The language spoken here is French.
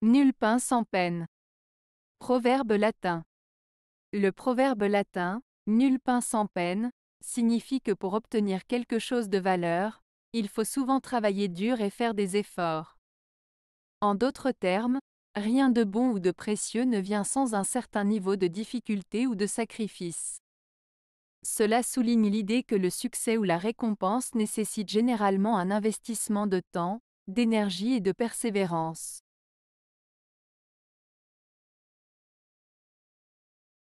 Nul pain sans peine. Proverbe latin. Le proverbe latin, nul pain sans peine, signifie que pour obtenir quelque chose de valeur, il faut souvent travailler dur et faire des efforts. En d'autres termes, rien de bon ou de précieux ne vient sans un certain niveau de difficulté ou de sacrifice. Cela souligne l'idée que le succès ou la récompense nécessite généralement un investissement de temps, d'énergie et de persévérance.